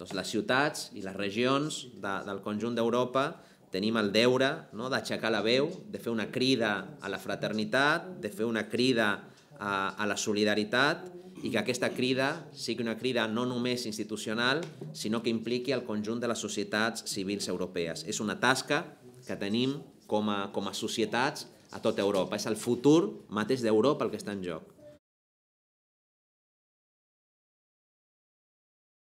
Doncs les ciutats i les regions de, del conjunt d'Europa tenim el deure no, d'aixecar la veu, de fer una crida a la fraternitat, de fer una crida a, a la solidaritat i que aquesta crida sigui una crida no només institucional, sinó que impliqui el conjunt de les societats civils europees. És una tasca que tenim com a, com a societats a tota Europa. És el futur mateix d'Europa el que està en joc.